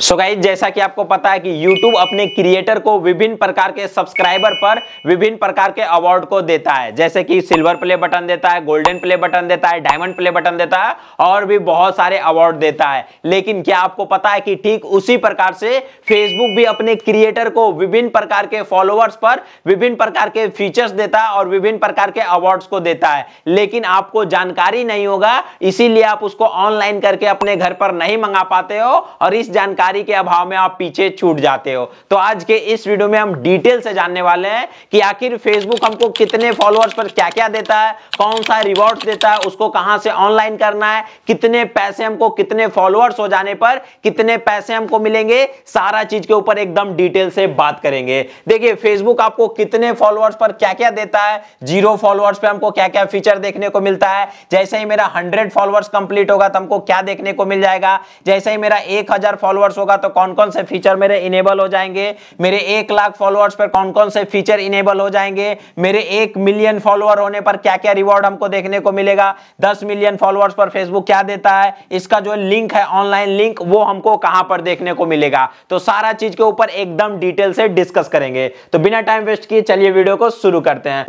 सो so guys जैसा कि आपको पता है कि YouTube अपने क्रिएटर को विभिन्न प्रकार के सब्सक्राइबर पर विभिन्न प्रकार के अवार्ड को देता है जैसे कि सिल्वर प्ले बटन देता है गोल्डन प्ले बटन देता है डायमंड प्ले बटन देता है और भी बहुत सारे अवार्ड देता है लेकिन क्या आपको पता है कि ठीक उसी प्रकार से Facebook भी अपने क्रिएटर को विभिन्न प्रकार के फॉलोअर्स पर विभिन्न प्रकार के फीचर्स देता है और विभिन्न प्रकार के अवार्ड्स को देता है लेकिन आपको जानकारी नहीं होगा इसीलिए आप उसको ऑनलाइन करके अपने घर पर नहीं मंगा पाते हो और इस जानकारी जानकारी के अभाव में आप पीछे छूट जाते हो तो आज के इस वीडियो में हम डिटेल से जानने वाले हैं कि आखिर फेसबुक हमको कितने फॉलोअर्स पर क्या क्या देता है कौन सा रिवॉर्ड देता है उसको कहां से ऑनलाइन करना है कितने पैसे हमको कितने फॉलोअर्स हो जाने पर कितने पैसे हमको मिलेंगे सारा चीज के ऊपर एकदम डिटेल से बात करेंगे देखिए फेसबुक आपको कितने फॉलोअर्स पर क्या क्या देता है जीरो फॉलोअर्स पर हमको क्या क्या फीचर देखने को मिलता है जैसे ही मेरा हंड्रेड फॉलोअर्स कंप्लीट होगा तो हमको क्या देखने को मिल जाएगा जैसे ही मेरा एक हजार फॉलोअर्स फॉलोअर्स होगा तो कौन कौन से फीचर मेरे इनेबल हो जाएंगे मेरे एक लाख फॉलोअर्स पर कौन कौन से फीचर इनेबल हो जाएंगे मेरे एक मिलियन फॉलोअर होने पर क्या क्या रिवॉर्ड हमको देखने को मिलेगा दस मिलियन फॉलोअर्स पर फेसबुक क्या देता है इसका जो लिंक है ऑनलाइन लिंक वो हमको कहां पर देखने को मिलेगा तो सारा चीज के ऊपर एकदम डिटेल से डिस्कस करेंगे तो बिना टाइम वेस्ट किए चलिए वीडियो को शुरू करते हैं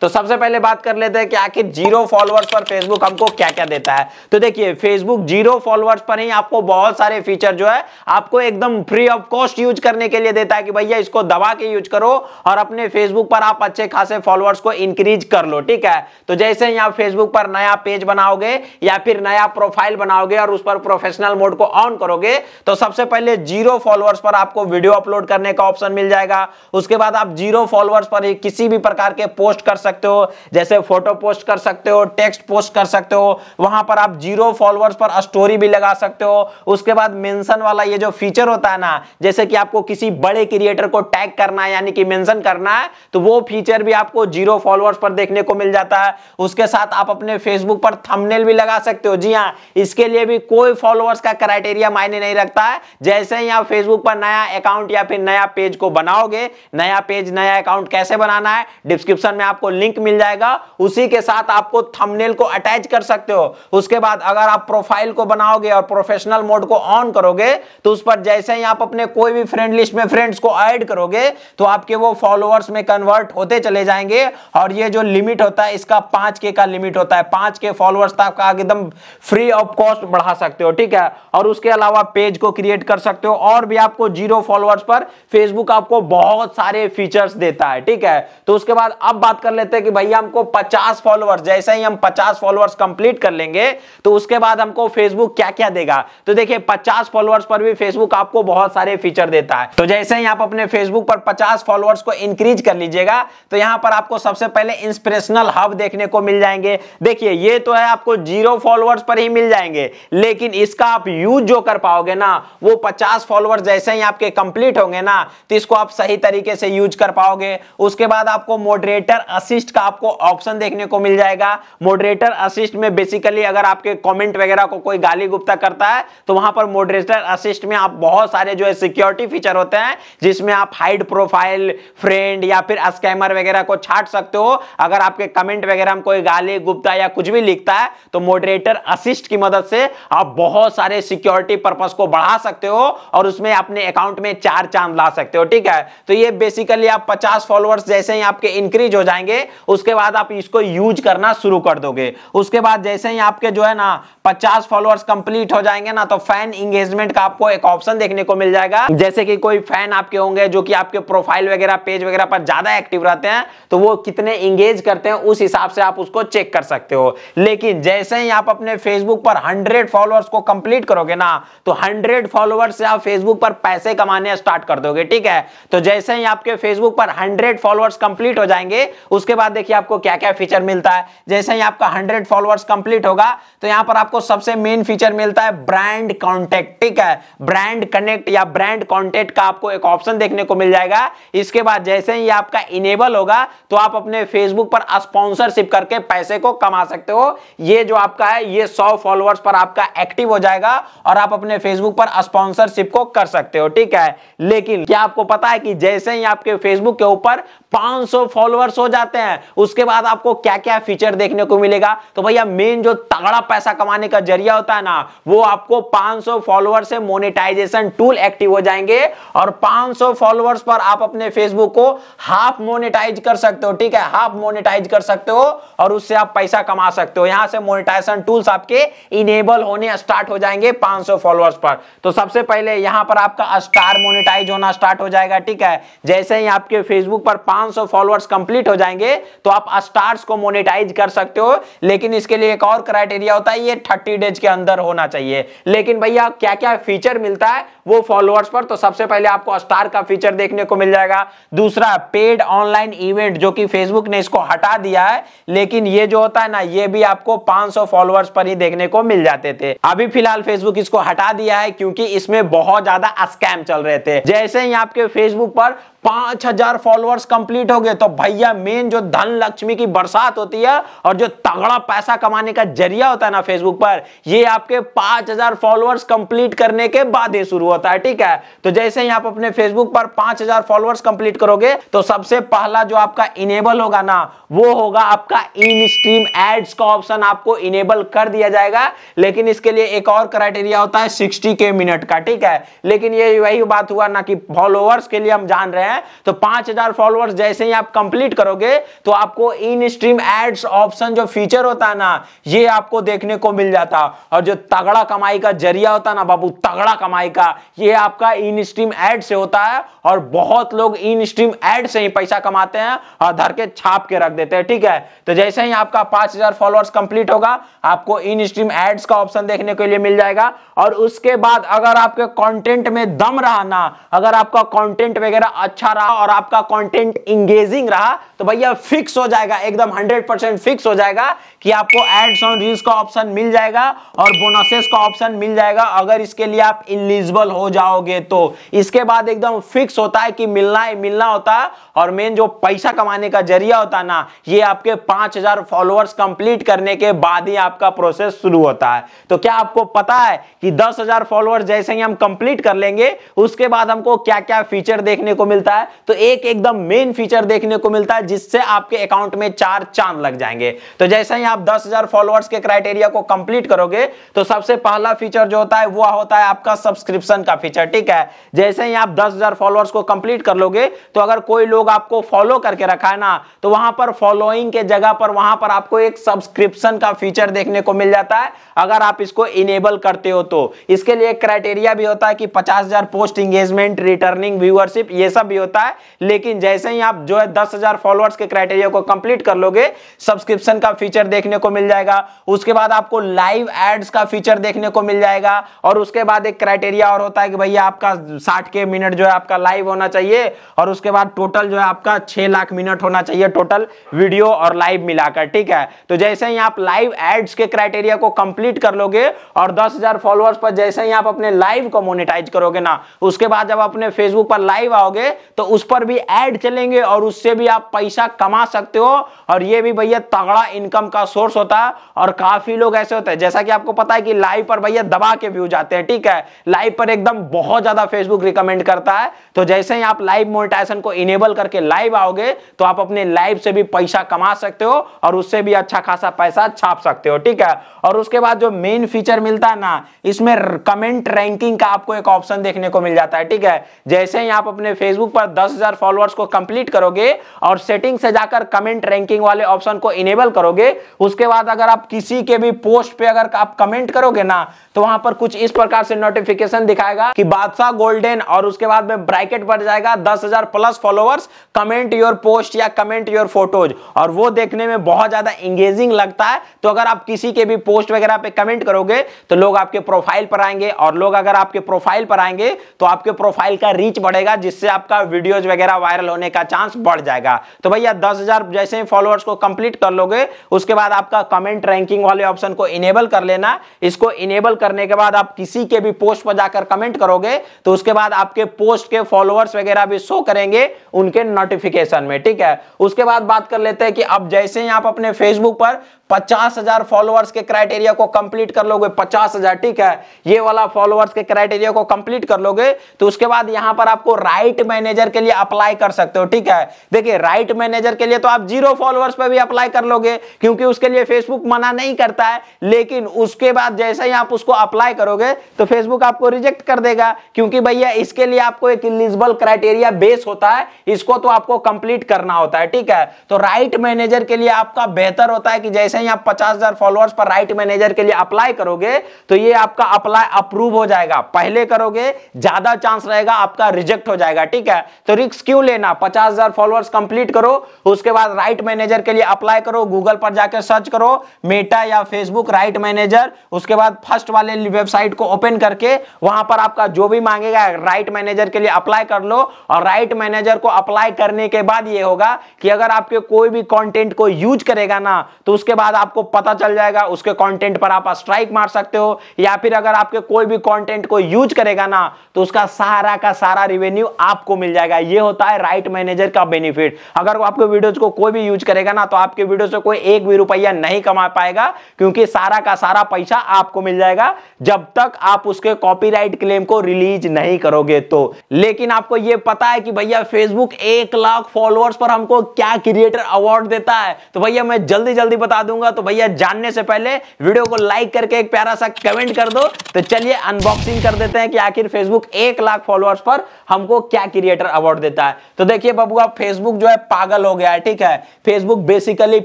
तो सबसे पहले बात कर लेते हैं कि आखिर जीरो फॉलोअर्स पर फेसबुक हमको क्या क्या देता है तो देखिए फेसबुक जीरो फॉलोअर्स पर ही आपको बहुत सारे फीचर जो है आपको एकदम फ्री ऑफ कॉस्ट यूज करने के लिए देता है कि भैया इसको दबा के यूज करो और अपने फेसबुक पर आप अच्छे खासे फॉलोअर्स को इंक्रीज कर लो ठीक है तो जैसे ही आप फेसबुक पर नया पेज बनाओगे या फिर नया प्रोफाइल बनाओगे और उस पर प्रोफेशनल मोड को ऑन करोगे तो सबसे पहले जीरो फॉलोअर्स पर आपको वीडियो अपलोड करने का ऑप्शन मिल जाएगा उसके बाद आप जीरो फॉलोअर्स पर किसी भी प्रकार के पोस्ट कर सकते हो जैसे फोटो पोस्ट कर सकते हो टेक्स्ट पोस्ट कर सकते हो वहां पर आप जीरो फॉलोअर्स पर स्टोरी भी लगा सकते हो उसके बाद मेंशन वाला ये जो फीचर होता है ना जैसे कि आपको किसी बड़े क्रिएटर को टैग करना है यानी कि मेंशन करना है तो वो फीचर भी आपको जीरो फॉलोअर्स पर देखने को मिल जाता है उसके साथ आप अपने फेसबुक पर थंबनेल भी लगा सकते हो जी हाँ इसके लिए भी कोई फॉलोअर्स का क्राइटेरिया मायने नहीं रखता है जैसे ही आप फेसबुक पर नया अकाउंट या फिर नया पेज को बनाओगे नया पेज नया अकाउंट कैसे बनाना है डिस्क्रिप्शन में आपको लिंक मिल जाएगा उसी के साथ आपको थंबनेल को अटैच कर सकते हो उसके बाद अगर आप प्रोफाइल को बनाओगे और प्रोफेशनल मोड को ऑन करोगे तो उस पर जैसे ही आप अपने कोई भी फ्रेंड लिस्ट में फ्रेंड्स को ऐड करोगे तो आपके वो फॉलोअर्स में कन्वर्ट होते चले जाएंगे और ये जो लिमिट होता है इसका पांच का लिमिट होता है पांच के फॉलोअर्स तक एकदम फ्री ऑफ कॉस्ट बढ़ा सकते हो ठीक है और उसके अलावा पेज को क्रिएट कर सकते हो और भी आपको जीरो फॉलोअर्स पर फेसबुक आपको बहुत सारे फीचर्स देता है ठीक है तो उसके बाद अब बात कर लेते देते कि भैया हमको 50 फॉलोअर्स जैसे ही हम 50 फॉलोअर्स कंप्लीट कर लेंगे तो उसके बाद हमको फेसबुक क्या क्या देगा तो देखिए 50 फॉलोअर्स पर भी फेसबुक आपको बहुत सारे फीचर देता है तो जैसे ही आप अपने फेसबुक पर पचास फॉलोअर्स को इंक्रीज कर लीजिएगा तो यहाँ पर आपको सबसे पहले इंस्पिरेशनल हब देखने को मिल जाएंगे देखिए ये तो है आपको जीरो फॉलोअर्स पर ही मिल जाएंगे लेकिन इसका आप यूज जो कर पाओगे ना वो पचास फॉलोअर्स जैसे ही आपके कंप्लीट होंगे ना तो इसको आप सही तरीके से यूज कर पाओगे उसके बाद आपको मॉडरेटर असिस्ट असिस्ट का आपको ऑप्शन देखने को मिल जाएगा मॉडरेटर असिस्ट में बेसिकली अगर आपके कमेंट वगैरह को कोई गाली गुप्ता करता है तो वहां पर मॉडरेटर असिस्ट में आप बहुत सारे जो है सिक्योरिटी फीचर होते हैं जिसमें आप हाइड प्रोफाइल फ्रेंड या फिर स्कैमर वगैरह को छाट सकते हो अगर आपके कमेंट वगैरह में कोई गाली गुप्ता या कुछ भी लिखता है तो मॉडरेटर असिस्ट की मदद से आप बहुत सारे सिक्योरिटी पर्पज को बढ़ा सकते हो और उसमें अपने अकाउंट में चार चांद ला सकते हो ठीक है तो ये बेसिकली आप 50 फॉलोअर्स जैसे ही आपके इंक्रीज हो जाएंगे उसके बाद आप इसको यूज करना शुरू कर दोगे उसके बाद जैसे ही आपके जो है ना पचास फॉलोअर्स कंप्लीट हो जाएंगे ना तो फैन इंगेजमेंट का आपको एक ऑप्शन देखने को मिल जाएगा जैसे कि कोई फैन आपके होंगे जो कि आपके प्रोफाइल वगैरह पेज वगैरह पर ज्यादा एक्टिव रहते हैं तो वो कितने इंगेज करते हैं उस हिसाब से आप उसको चेक कर सकते हो लेकिन जैसे ही आप अपने फेसबुक पर हंड्रेड फॉलोअर्स को कंप्लीट करोगे ना तो हंड्रेड फॉलोअर्स से आप फेसबुक पर पैसे कमाने स्टार्ट कर दोगे ठीक है तो जैसे ही आपके फेसबुक पर हंड्रेड फॉलोअर्स कंप्लीट हो जाएंगे उसके बाद देखिए आपको क्या क्या फीचर मिलता है जैसे ही आपका हंड्रेड फॉलोअर्स कंप्लीट होगा तो यहाँ पर आपको सबसे मेन फीचर मिलता है ब्रांड कॉन्टेक्ट ठीक है ब्रांड कनेक्ट या ब्रांड कॉन्टेक्ट का आपको एक ऑप्शन देखने को मिल जाएगा इसके बाद जैसे ही आपका इनेबल होगा तो आप अपने फेसबुक पर स्पॉन्सरशिप करके पैसे को कमा सकते हो ये जो आपका है ये सौ फॉलोअर्स पर आपका एक्टिव हो जाएगा और आप अपने फेसबुक पर स्पॉन्सरशिप को कर सकते हो ठीक है लेकिन क्या आपको पता है कि जैसे ही आपके फेसबुक के ऊपर 500 फॉलोअर्स हो जाते हैं हैं उसके बाद आपको क्या क्या फीचर देखने को मिलेगा तो भैया मेन जो तगड़ा पैसा कमाने का जरिया होता है ना वो आपको 500 फॉलोअर से मोनिटाइजेशन टूल एक्टिव हो जाएंगे और 500 फॉलोअर्स पर आप अपने फेसबुक को हाफ मोनिटाइज कर सकते हो ठीक है हाफ मोनिटाइज कर सकते हो और उससे आप पैसा कमा सकते हो यहां से मोनिटाइजेशन टूल्स आपके इनेबल होने स्टार्ट हो जाएंगे 500 फॉलोअर्स पर तो सबसे पहले यहां पर आपका स्टार मोनिटाइज होना स्टार्ट हो जाएगा ठीक है जैसे ही आपके फेसबुक पर 500 फॉलोअर्स कंप्लीट हो जाएंगे तो आप स्टार्स को मोनिटाइज कर सकते हो लेकिन इसके लिए एक और क्राइटेरिया होता है ये थर्टी डेज के अंदर होना चाहिए लेकिन भैया क्या क्या फीचर मिलता है वो फॉलोअर्स पर तो सबसे पहले आपको स्टार का फीचर देखने को मिल जाएगा दूसरा पेड ऑनलाइन इवेंट जो कि फेसबुक ने इसको हटा दिया है लेकिन ये जो होता है ना ये भी आपको 500 फॉलोअर्स पर ही देखने को मिल जाते थे अभी फिलहाल फेसबुक इसको हटा दिया है क्योंकि इसमें बहुत ज्यादा स्कैम चल रहे थे जैसे ही आपके फेसबुक पर पांच हजार फॉलोअर्स कंप्लीट हो गए तो भैया मेन जो धन लक्ष्मी की बरसात होती है और जो तगड़ा पैसा कमाने का जरिया होता है ना फेसबुक पर ये आपके 5000 फॉलोअर्स कंप्लीट करने के बाद ही शुरू होता है ठीक है तो जैसे ही आप अपने फेसबुक पर 5000 फॉलोअर्स कंप्लीट करोगे तो सबसे पहला जो आपका इनेबल होगा ना वो होगा आपका इन स्ट्रीम एड्स का ऑप्शन आपको इनेबल कर दिया जाएगा लेकिन इसके लिए एक और क्राइटेरिया होता है सिक्सटी के मिनट का ठीक है लेकिन ये वही बात हुआ ना कि फॉलोअर्स के लिए हम जान रहे हैं तो 5000 फॉलोअर्स जैसे ही आप कंप्लीट करोगे तो आपको इन स्ट्रीम एड्स ऑप्शन जो फीचर होता है ना ये आपको देखने को मिल जाता और जो तगड़ा कमाई का जरिया होता ना बाबू तगड़ा कमाई का ये आपका इन स्ट्रीम एड से होता है और बहुत लोग इन स्ट्रीम एड से ही पैसा कमाते हैं और धर के छाप के रख देते हैं ठीक है तो जैसे ही आपका पांच हजार फॉलोअर्स कंप्लीट होगा आपको इन स्ट्रीम एड्स का ऑप्शन देखने के लिए मिल जाएगा और उसके बाद अगर आपके कंटेंट में दम रहा ना अगर आपका कंटेंट वगैरह अच्छा रहा और आपका कंटेंट इंगेजिंग रहा तो भैया मतलब फिक्स हो जाएगा एकदम 100% फिक्स हो जाएगा कि आपको एड्स ऑन रील्स का ऑप्शन मिल जाएगा और बोनसेस का ऑप्शन मिल जाएगा अगर इसके लिए आप इलिजिबल हो जाओगे तो इसके बाद एकदम फिक्स होता है कि मिलना ही मिलना होता है और मेन जो पैसा कमाने का जरिया होता है ना ये आपके 5000 फॉलोअर्स कंप्लीट करने के बाद ही आपका प्रोसेस शुरू होता है तो क्या आपको पता है कि दस फॉलोअर्स जैसे ही हम कंप्लीट कर लेंगे उसके बाद हमको क्या क्या फीचर देखने को मिलता है तो एक एकदम मेन फीचर देखने को मिलता है जिससे आपके अकाउंट में चार चांद लग जाएंगे तो जैसे ही आप 10,000 फॉलोअर्स के क्राइटेरिया को कंप्लीट करोगे तो सबसे पहला फीचर जो होता है वो होता है आपका सब्सक्रिप्शन का फीचर ठीक है जैसे ही आप दस फॉलोअर्स को कंप्लीट कर लोगे तो अगर कोई लोग आपको फॉलो करके रखा है ना तो वहां पर फॉलोइंग के जगह पर वहां पर आपको एक सब्सक्रिप्शन का फीचर देखने को मिल जाता है अगर आप इसको इनेबल करते हो तो इसके लिए क्राइटेरिया भी होता है कि 50,000 पोस्ट एंगेजमेंट रिटर्निंग व्यूअरशिप ये सब भी होता है लेकिन जैसे ही आप जो है 10,000 फॉलोअर्स के क्राइटेरिया को कंप्लीट कर लोगे सब्सक्रिप्शन का फीचर देखने को मिल जाएगा उसके बाद आपको लाइव एड्स का फीचर देखने को मिल जाएगा और उसके बाद एक क्राइटेरिया और होता है कि भैया आपका साठ के मिनट जो है आपका लाइव होना चाहिए और उसके बाद टोटल जो है आपका छह लाख मिनट होना चाहिए टोटल वीडियो और लाइव मिलाकर ठीक है तो जैसे ही आप लाइव एड्स के क्राइटेरिया को कंप्लीट कर लोगे और दस फॉलोअर्स पर जैसे ही आप अपने लाइव को मोनिटाइज करोगे ना उसके बाद जब अपने फेसबुक पर लाइव आओगे तो उस पर भी एड चलेंगे और उससे भी आप पैसा कमा सकते हो और ये भी भैया तगड़ा इनकम का सोर्स होता है और काफी लोग ऐसे होते हैं जैसा कि आपको पता है कि लाइव पर भैया दबा के व्यूज आते हैं ठीक है लाइव पर एकदम बहुत ज्यादा फेसबुक रिकमेंड करता है तो जैसे ही आप लाइव मोनिटाइजेशन को इनेबल करके लाइव आओगे तो आप अपने लाइव से भी पैसा कमा सकते हो और उससे भी अच्छा खासा पैसा छाप सकते हो ठीक है और उसके बाद जो मेन फीचर मिलता है ना इसमें कमेंट रैंकिंग का आपको एक ऑप्शन देखने को मिल जाता है ठीक है जैसे ही आप अपने फेसबुक पर दस फॉलोअर्स को कंप्लीट करोगे और सेटिंग से जाकर कमेंट रैंकिंग वाले ऑप्शन को इनेबल करोगे उसके बाद अगर आप किसी के भी पोस्ट पे अगर आप कमेंट करोगे ना तो वहां पर कुछ इस प्रकार से नोटिफिकेशन दिखाएगा कि बादशाह गोल्डन और उसके बाद में ब्रैकेट बढ़ जाएगा दस हजार plus followers comment your post या कमेंट योर फोटोज और वो देखने में बहुत ज्यादा इंगेजिंग लगता है तो अगर आप किसी के भी पोस्ट वगैरह पे कमेंट करोगे तो लोग आपके प्रोफाइल पर आएंगे और लोग अगर आपके प्रोफाइल पर आएंगे तो आपके प्रोफाइल का रीच बढ़ेगा जिससे आपका वीडियोज वगैरह वायरल होने का चांस बढ़ जाएगा तो भैया दस हजार जैसे ही फॉलोअर्स को कंप्लीट कर लोगे उसके बाद आपका कमेंट रैंकिंग वाले ऑप्शन को इनेबल कर लेना इसको इनेबल करने के बाद आप किसी के भी पोस्ट पर जाकर कमेंट करोगे तो उसके बाद आपके पोस्ट के फॉलोअर्स वगैरह भी शो करेंगे उनके नोटिफिकेशन में ठीक है उसके बाद बात कर लेते हैं कि अब जैसे ही आप अपने फेसबुक पर पचास हजार फॉलोअर्स के क्राइटेरिया को कंप्लीट कर लोगे पचास हजार ठीक है ये वाला फॉलोअर्स के क्राइटेरिया को कंप्लीट कर लोगे तो उसके बाद यहां पर आपको राइट मैनेजर के लिए अप्लाई कर सकते हो ठीक है देखिए राइट मैनेजर मैनेजर के लिए तो आप जीरो फॉलोअर्स पर भी अप्लाई कर लोगे क्योंकि उसके लिए फेसबुक मना नहीं करता है लेकिन उसके बाद जैसे ही आप उसको अप्लाई करोगे तो फेसबुक आपको रिजेक्ट कर देगा क्योंकि भैया इसके लिए आपको एक इलिजिबल क्राइटेरिया बेस होता है इसको तो आपको कंप्लीट करना होता है ठीक है तो राइट मैनेजर के लिए आपका बेहतर होता है कि जैसे ही आप पचास फॉलोअर्स पर राइट मैनेजर के लिए अप्लाई करोगे तो ये आपका अप्लाई अप्रूव हो जाएगा पहले करोगे ज्यादा चांस रहेगा आपका रिजेक्ट हो जाएगा ठीक है तो रिस्क क्यों लेना पचास हजार फॉलोअर्स कंप्लीट करो उसके बाद राइट मैनेजर के लिए अप्लाई करो गूगल पर जाकर सर्च करो मेटा या फेसबुक राइट मैनेजर उसके बाद फर्स्ट वाले वेबसाइट को ओपन करके वहां पर आपका जो भी मांगेगा राइट मैनेजर के लिए अप्लाई कर लो और राइट मैनेजर को अप्लाई करने के बाद ये होगा कि अगर आपके कोई भी कंटेंट को यूज करेगा ना तो उसके बाद आपको पता चल जाएगा उसके कंटेंट पर आप स्ट्राइक मार सकते हो या फिर अगर आपके कोई भी कंटेंट को यूज करेगा ना तो उसका सारा का सारा रिवेन्यू आपको मिल जाएगा ये होता है राइट मैनेजर का बेनिफिट अगर आपको वीडियोज को कोई भी यूज करेगा ना तो आपके वीडियो से कोई एक भी रुपया नहीं कमा पाएगा क्योंकि सारा का सारा पैसा आपको मिल जाएगा जब तक आप उसके कॉपीराइट क्लेम को रिलीज नहीं करोगे तो लेकिन आपको यह पता है कि भैया फेसबुक एक लाख फॉलोअर्स पर हमको क्या क्रिएटर अवार्ड देता है तो भैया मैं जल्दी जल्दी बता दूंगा तो भैया जानने से पहले वीडियो को लाइक करके एक प्यारा सा कमेंट कर दो तो चलिए अनबॉक्सिंग कर देते हैं कि आखिर फेसबुक एक लाख फॉलोअर्स पर हमको क्या क्रिएटर अवार्ड देता है तो देखिए बबुआ फेसबुक जो है पागल हो गया है ठीक है फेसबुक बेसिकली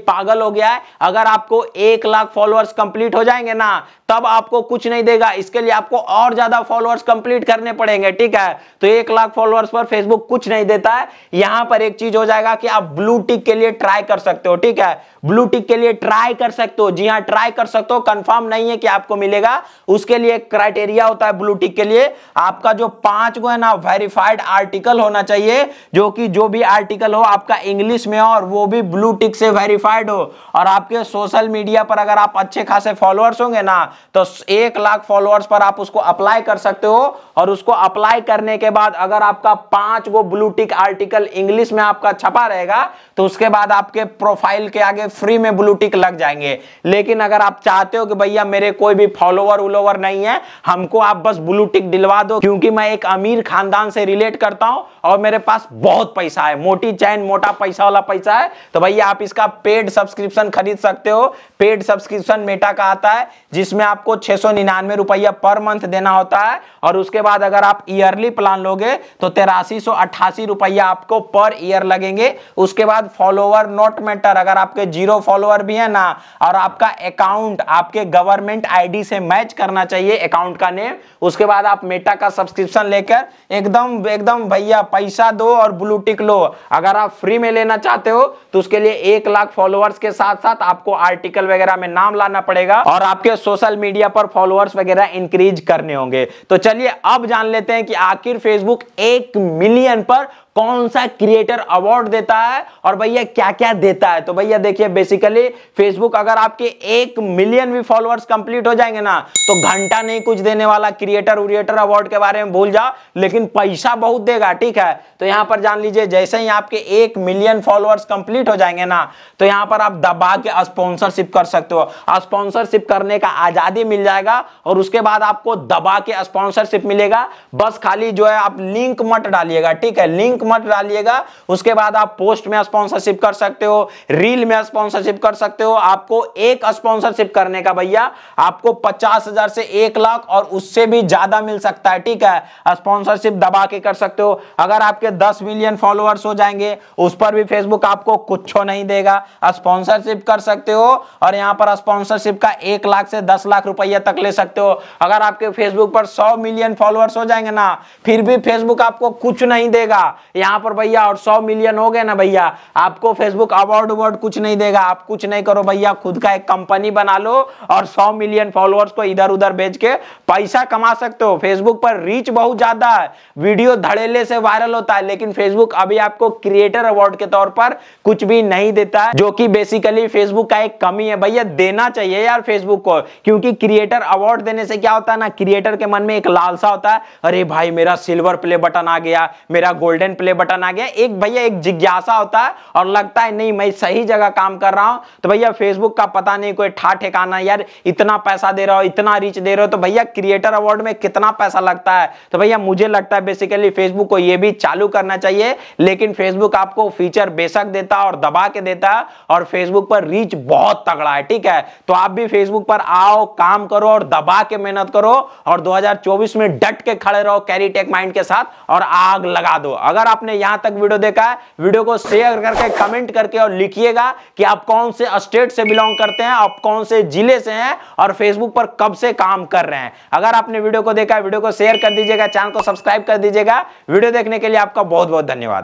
पागल हो गया है अगर आपको एक लाख फॉलोअर्स कंप्लीट हो जाएंगे ना तब आपको कुछ नहीं देगा इसके लिए आपको और ज्यादा फॉलोअर्स कंप्लीट करने पड़ेंगे ठीक है तो एक लाख फॉलोअर्स पर फेसबुक कुछ नहीं देता है यहां पर एक चीज हो जाएगा कि आप ब्लू टिक के लिए ट्राई कर सकते हो ठीक है ब्लू टिक के लिए ट्राई कर सकते हो जी हाँ ट्राई कर सकते हो कंफर्म नहीं है कि आपको मिलेगा उसके लिए क्राइटेरिया होता है ब्लू टिक के लिए आपका जो पांच गो है ना वेरीफाइड आर्टिकल होना चाहिए जो कि जो भी आर्टिकल हो आपका इंग्लिश इंग्लिश में और वो भी ब्लू टिक से वेरीफाइड हो और आपके सोशल मीडिया पर अगर आप अच्छे खासे फॉलोअर्स होंगे ना तो एक लाख फॉलोअर्स पर आप उसको अप्लाई कर सकते हो और उसको अप्लाई करने के बाद अगर आपका पांच go blue tick article English में आपका छपा रहेगा तो उसके बाद आपके प्रोफाइल के आगे फ्री में ब्लू टिक लग जाएंगे लेकिन अगर आप चाहते हो कि भैया मेरे कोई भी फॉलोअर उलोवर नहीं है हमको आप बस ब्लू टिक दिलवा दो क्योंकि मैं एक अमीर खानदान से रिलेट करता हूं और मेरे पास बहुत पैसा है मोटी चैन मोटा पैसा वाला पैसा है तो भैया आप इसका पेड सब्सक्रिप्शन खरीद सकते हो पेड सब्सक्रिप्शन मेटा का आता है जिसमें आपको छह सौ निन्यानवे रुपया पर मंथ देना होता है और उसके बाद अगर आप ईयरली प्लान लोगे तो तेरासी सौ अट्ठासी रुपया आपको पर ईयर लगेंगे उसके बाद फॉलोअर नॉट मैटर अगर आपके जीरो फॉलोअर भी है ना और आपका अकाउंट आपके गवर्नमेंट आईडी से मैच करना चाहिए अकाउंट का नेम उसके बाद आप मेटा का सब्सक्रिप्शन लेकर एकदम एकदम भैया पैसा दो और ब्लूटिक लो अगर आप फ्री में लेना चाहते हो तो उसके लिए एक लाख फॉलोअर्स के साथ साथ आपको आर्टिकल वगैरह में नाम लाना पड़ेगा और आपके सोशल मीडिया पर फॉलोअर्स वगैरह इंक्रीज करने होंगे तो चलिए अब जान लेते हैं कि आखिर फेसबुक एक मिलियन पर कौन सा क्रिएटर अवार्ड देता है और भैया क्या क्या देता है तो भैया देखिए बेसिकली फेसबुक अगर आपके एक मिलियन भी फॉलोअर्स कंप्लीट हो जाएंगे ना तो घंटा नहीं कुछ देने वाला क्रिएटर उटर अवार्ड के बारे में भूल जाओ लेकिन पैसा बहुत देगा ठीक है तो यहां पर जान लीजिए जैसे ही आपके एक मिलियन फॉलोअर्स कंप्लीट हो जाएंगे ना तो यहां पर आप दबा के स्पॉन्सरशिप कर सकते हो स्पॉन्सरशिप करने का आजादी मिल जाएगा और उसके बाद आपको दबा के स्पॉन्सरशिप मिलेगा बस खाली जो है आप लिंक मत डालिएगा ठीक है लिंक लिंक मत डालिएगा उसके बाद आप पोस्ट में स्पॉन्सरशिप कर सकते हो रील में स्पॉन्सरशिप कर सकते हो आपको एक स्पॉन्सरशिप करने का भैया आपको पचास हजार से एक लाख और उससे भी ज्यादा मिल सकता है ठीक है स्पॉन्सरशिप दबा के कर सकते हो अगर आपके दस मिलियन फॉलोअर्स हो जाएंगे उस पर भी फेसबुक आपको कुछ नहीं देगा स्पॉन्सरशिप कर सकते हो और यहाँ पर स्पॉन्सरशिप का एक लाख से दस लाख रुपया तक ले सकते हो अगर आपके फेसबुक पर सौ मिलियन फॉलोअर्स हो जाएंगे ना फिर भी फेसबुक आपको कुछ नहीं देगा यहाँ पर भैया और सौ मिलियन हो गए ना भैया आपको फेसबुक अवार्ड उवार्ड कुछ नहीं देगा आप कुछ नहीं करो भैया खुद का एक कंपनी बना लो और सौ मिलियन फॉलोअर्स को इधर उधर भेज के पैसा कमा सकते हो फेसबुक पर रीच बहुत ज्यादा है वीडियो धड़ेले से वायरल होता है लेकिन फेसबुक अभी आपको क्रिएटर अवार्ड के तौर पर कुछ भी नहीं देता है जो कि बेसिकली फेसबुक का एक कमी है भैया देना चाहिए यार फेसबुक को क्योंकि क्रिएटर अवार्ड देने से क्या होता है ना क्रिएटर के मन में एक लालसा होता है अरे भाई मेरा सिल्वर प्ले बटन आ गया मेरा गोल्डन प्ले बटन आ गया एक भैया एक जिज्ञासा होता है और लगता है नहीं मैं सही जगह काम कर रहा हूं तो भैया फेसबुक का पता नहीं कोई ठा ठिकाना यार इतना पैसा दे रहा हो इतना रीच दे रहे हो तो भैया क्रिएटर अवार्ड में कितना पैसा लगता है तो भैया मुझे लगता है बेसिकली फेसबुक को यह भी चालू करना चाहिए लेकिन फेसबुक आपको फीचर बेशक देता है और दबा के देता है और फेसबुक पर रीच बहुत तगड़ा है ठीक है तो आप भी फेसबुक पर आओ काम करो और दबा के मेहनत करो और 2024 में डट के खड़े रहो कैरी टेक माइंड के साथ और आग लगा दो अगर आपने यहां तक वीडियो देखा है वीडियो को शेयर करके कमेंट करके और लिखिएगा कि आप कौन से स्टेट से बिलोंग करते हैं आप कौन से जिले से हैं और फेसबुक पर कब से काम कर रहे हैं अगर आपने वीडियो को देखा वीडियो को शेयर कर दीजिएगा चैनल को सब्सक्राइब कर दीजिएगा वीडियो देखने के लिए आपका बहुत बहुत धन्यवाद